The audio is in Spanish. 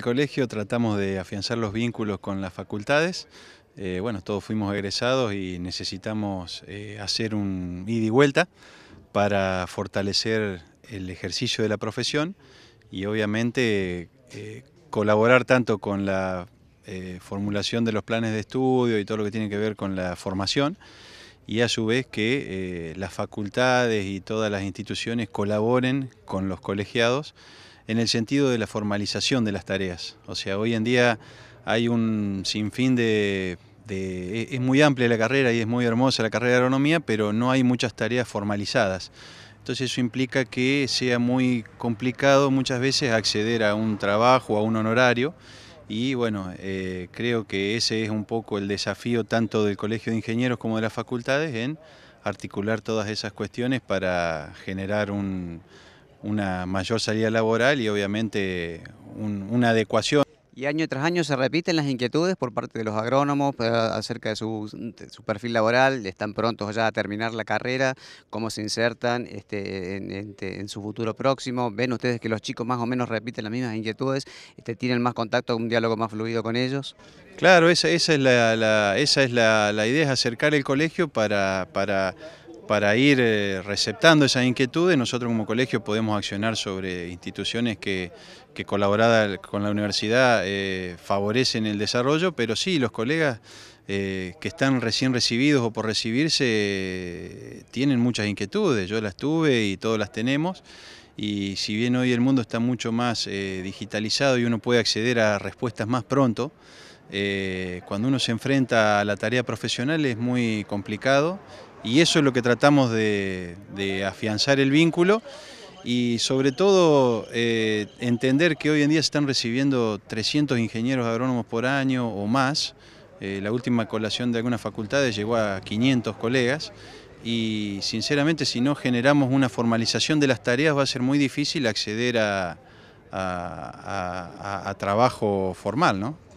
colegio tratamos de afianzar los vínculos con las facultades. Eh, bueno, todos fuimos egresados y necesitamos eh, hacer un ida y vuelta para fortalecer el ejercicio de la profesión y obviamente eh, colaborar tanto con la formulación de los planes de estudio y todo lo que tiene que ver con la formación, y a su vez que eh, las facultades y todas las instituciones colaboren con los colegiados en el sentido de la formalización de las tareas. O sea, hoy en día hay un sinfín de de, e, es muy amplia la carrera y es muy hermosa la carrera de agronomía, pero no hay muchas tareas formalizadas. Entonces eso implica que sea muy complicado muchas veces acceder a un trabajo, a un honorario y bueno, eh, creo que ese es un poco el desafío tanto del Colegio de Ingenieros como de las facultades en articular todas esas cuestiones para generar una mayor salida laboral y obviamente una adecuación. Y año tras año se repiten las inquietudes por parte de los agrónomos eh, acerca de su, perfil laboral, están prontos ya a terminar la carrera, cómo se insertan este, en, su futuro próximo. Ven ustedes que los chicos más o menos repiten las mismas inquietudes, este, tienen más contacto, un diálogo más fluido con ellos. Claro, esa, es, la, idea, es acercar el colegio para para ir eh, receptando esas inquietudes, nosotros como colegio podemos accionar sobre instituciones que, colaboradas con la universidad eh, favorecen el desarrollo, pero sí, los colegas eh, que están recién recibidos o por recibirse tienen muchas inquietudes, yo las tuve y todos las tenemos, y si bien hoy el mundo está mucho más digitalizado y uno puede acceder a respuestas más pronto, cuando uno se enfrenta a la tarea profesional es muy complicado y eso es lo que tratamos de, afianzar el vínculo y sobre todo eh, entender que hoy en día se están recibiendo 300 ingenieros agrónomos por año o más. Eh, la última colación de algunas facultades llegó a 500 colegas y sinceramente si no generamos una formalización de las tareas va a ser muy difícil acceder a, a trabajo formal, ¿no?